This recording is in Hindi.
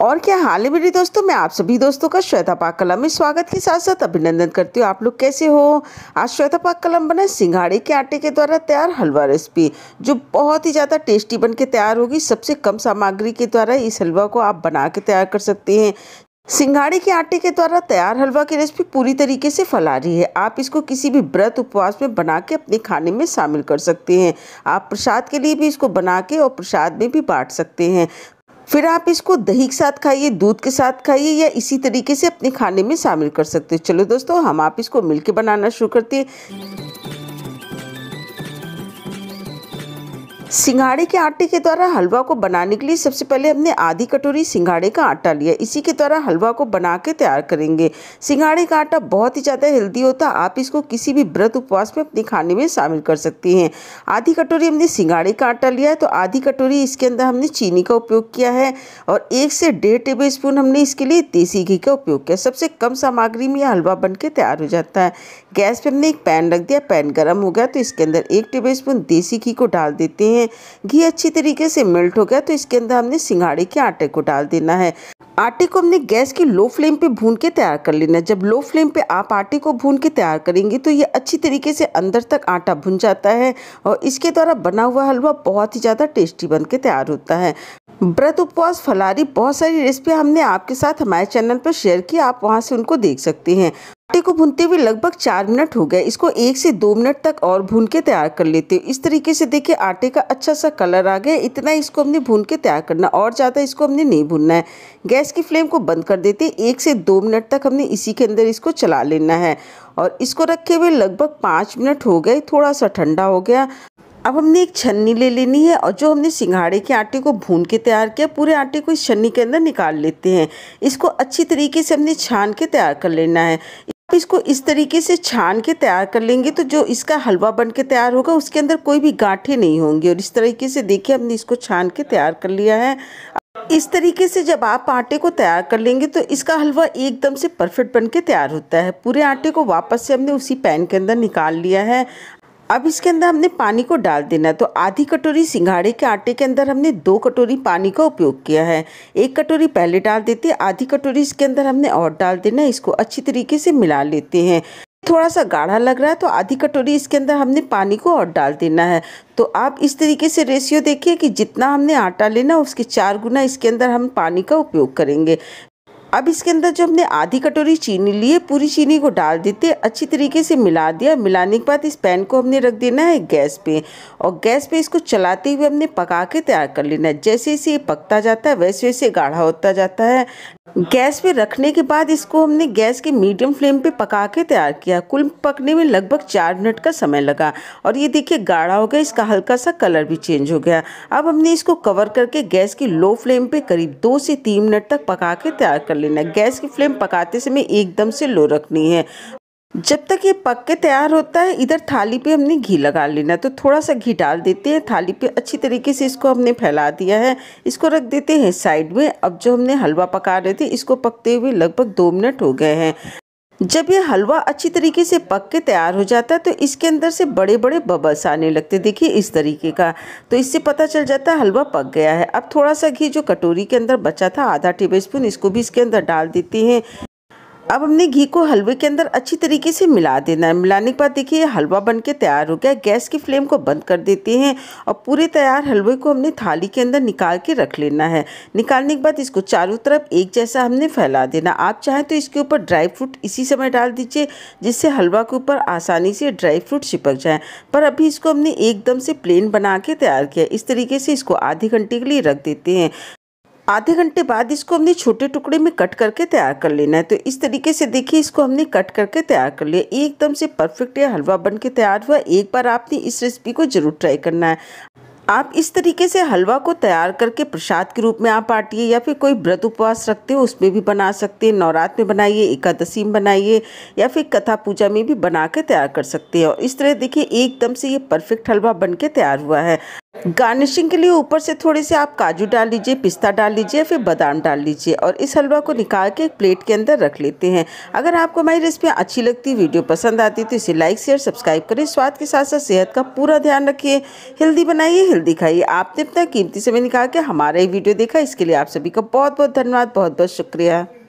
और क्या हाल है मेरे दोस्तों मैं आप सभी दोस्तों का श्वेता पाक कलम में स्वागत के साथ साथ अभिनंदन करती हूँ आप लोग कैसे हो आज श्वेता पाक कलम बना सिंघाड़े के आटे के द्वारा तैयार हलवा रेसिपी जो बहुत ही ज़्यादा टेस्टी बन के तैयार होगी सबसे कम सामग्री के द्वारा इस हलवा को आप बना के तैयार कर सकते हैं सिंघाड़े के आटे के द्वारा तैयार हलवा की रेसिपी पूरी तरीके से फैला रही है आप इसको किसी भी व्रत उपवास में बना के अपने खाने में शामिल कर सकते हैं आप प्रसाद के लिए भी इसको बना के और प्रसाद में भी बांट सकते हैं फिर आप इसको दही के साथ खाइए दूध के साथ खाइए या इसी तरीके से अपने खाने में शामिल कर सकते हैं चलो दोस्तों हम आप इसको मिल बनाना शुरू करते हैं सिंघाड़े के आटे के द्वारा हलवा को बनाने के लिए सबसे पहले हमने आधी कटोरी सिंघाड़े का आटा लिया इसी के द्वारा हलवा को बना के तैयार करेंगे सिंघाड़े का आटा बहुत ही ज़्यादा हेल्दी होता है आप इसको किसी भी व्रत उपवास में अपने खाने में शामिल कर सकती हैं आधी कटोरी हमने सिंघाड़े का आटा लिया है तो आधी कटोरी इसके अंदर हमने चीनी का उपयोग किया है और एक से डेढ़ टेबल स्पून हमने इसके लिए देसी घी का उपयोग किया सबसे कम सामग्री में यह हलवा बन के तैयार हो जाता है गैस पर हमने एक पैन रख दिया पैन गर्म हो गया तो इसके अंदर एक टेबल स्पून देसी घी को डाल देते हैं है घी अच्छी तरीके से मेल्ट हो गया तो इसके अंदर हमने सिंघाड़े के आटे को डाल देना है आटे को हमने गैस की लो फ्लेम पे भून के तैयार कर लेना है जब लो फ्लेम पे आप आटे को भून के तैयार करेंगे तो ये अच्छी तरीके से अंदर तक आटा भुन जाता है और इसके द्वारा बना हुआ हलवा बहुत ही ज़्यादा टेस्टी बन के तैयार होता है व्रत उपवास फलारी बहुत सारी रेसिपी हमने आपके साथ हमारे चैनल पर शेयर की आप वहाँ से उनको देख सकते हैं आटे को भूनते हुए लगभग चार मिनट हो गए इसको एक से दो मिनट तक और भून के तैयार कर लेते हो इस तरीके से देखिए आटे का अच्छा सा कलर आ गया इतना इसको हमने भून के तैयार करना और ज़्यादा इसको हमने नहीं भूनना है गैस की फ्लेम को बंद कर देते एक से दो मिनट तक हमने इसी के अंदर इसको चला लेना है और इसको रखे हुए लगभग पाँच मिनट हो गए थोड़ा सा ठंडा हो गया अब हमने एक छन्नी ले लेनी है और जो हमने सिंघाड़े के आटे को भून के तैयार किया पूरे आटे को इस छन्नी के अंदर निकाल लेते हैं इसको अच्छी तरीके से हमने छान के तैयार कर लेना है इसको इस तरीके से छान के तैयार कर लेंगे तो जो इसका हलवा बन के तैयार होगा उसके अंदर कोई भी गांठे नहीं होंगे और इस तरीके से देखिए हमने इसको छान के तैयार कर लिया है इस तरीके से जब आप आटे को तैयार कर लेंगे तो इसका हलवा एकदम से परफेक्ट बन के तैयार होता है पूरे आटे को वापस से हमने उसी पैन के अंदर निकाल लिया है अब इसके अंदर हमने पानी को डाल देना है तो आधी कटोरी सिंघाड़े के आटे के अंदर हमने दो कटोरी पानी का उपयोग किया है एक कटोरी पहले डाल देते हैं आधी कटोरी इसके अंदर हमने और डाल देना है इसको अच्छी तरीके से मिला लेते हैं थोड़ा सा गाढ़ा लग रहा है तो आधी कटोरी इसके अंदर हमने पानी को और डाल देना है तो आप इस तरीके से रेशियो देखिए कि जितना हमने आटा लेना उसके चार गुना इसके अंदर हम पानी का उपयोग करेंगे अब इसके अंदर जो हमने आधी कटोरी चीनी लिए पूरी चीनी को डाल देते अच्छी तरीके से मिला दिया मिलाने के बाद इस पैन को हमने रख देना है गैस पे और गैस पे इसको चलाते हुए हमने पका के तैयार कर लेना है जैसे जैसे ये पकता जाता है वैसे वैसे गाढ़ा होता जाता है गैस पे रखने के बाद इसको हमने गैस के मीडियम फ्लेम पे पका के तैयार किया कुल पकने में लगभग चार मिनट का समय लगा और ये देखिए गाढ़ा हो गया इसका हल्का सा कलर भी चेंज हो गया अब हमने इसको कवर करके गैस की लो फ्लेम पे करीब दो से तीन मिनट तक पका के तैयार कर लेना गैस की फ्लेम पकाते समय एकदम से लो रखनी है जब तक ये पक के तैयार होता है इधर थाली पे हमने घी लगा लेना तो थोड़ा सा घी डाल देते हैं थाली पे अच्छी तरीके से इसको हमने फैला दिया है इसको रख देते हैं साइड में अब जो हमने हलवा पका रहे थे इसको पकते हुए लगभग दो मिनट हो गए हैं जब ये हलवा अच्छी तरीके से पक के तैयार हो जाता है तो इसके अंदर से बड़े बड़े बबल्स आने लगते देखिए इस तरीके का तो इससे पता चल जाता है हलवा पक गया है अब थोड़ा सा घी जो कटोरी के अंदर बचा था आधा टेबल स्पून इसको भी इसके अंदर डाल देते हैं अब हमने घी को हलवे के अंदर अच्छी तरीके से मिला देना है मिलाने के बाद देखिए हलवा बन के तैयार हो गया गैस की फ्लेम को बंद कर देते हैं और पूरे तैयार हलवे को हमने थाली के अंदर निकाल के रख लेना है निकालने के बाद इसको चारों तरफ एक जैसा हमने फैला देना आप चाहें तो इसके ऊपर ड्राई फ्रूट इसी समय डाल दीजिए जिससे हलवा के ऊपर आसानी से ड्राई फ्रूट चिपक जाए पर अभी इसको हमने एकदम से प्लेन बना के तैयार किया इस तरीके से इसको आधे घंटे के लिए रख देते हैं आधे घंटे बाद इसको हमने छोटे टुकड़े में कट करके तैयार कर लेना है तो इस तरीके से देखिए इसको हमने कट करके तैयार कर लिया एकदम से परफेक्ट यह हलवा बन के तैयार हुआ एक बार आपने इस रेसिपी को ज़रूर ट्राई करना है आप इस तरीके से हलवा को तैयार करके प्रसाद के रूप में आप बांटिए या फिर कोई व्रत उपवास रखते हो उसमें भी बना सकते हैं नवरात्र में बनाइए एकादशी में बनाइए या फिर कथा पूजा में भी बना के तैयार कर सकते हैं और इस तरह देखिए एकदम से ये परफेक्ट हलवा बन के तैयार हुआ है गार्निशिंग के लिए ऊपर से थोड़े से आप काजू डाल लीजिए पिस्ता डाल लीजिए फिर बादाम डाल लीजिए और इस हलवा को निकाल के एक प्लेट के अंदर रख लेते हैं अगर आपको हमारी रेसिपी अच्छी लगती वीडियो पसंद आती तो इसे लाइक शेयर सब्सक्राइब करें स्वाद के साथ साथ सेहत का पूरा ध्यान रखिए हेल्दी बनाइए हेल्दी खाइए आपने अपना कीमती समय निकाल के हमारा ये वीडियो देखा इसके लिए आप सभी का बहुत बहुत धन्यवाद बहुत बहुत शुक्रिया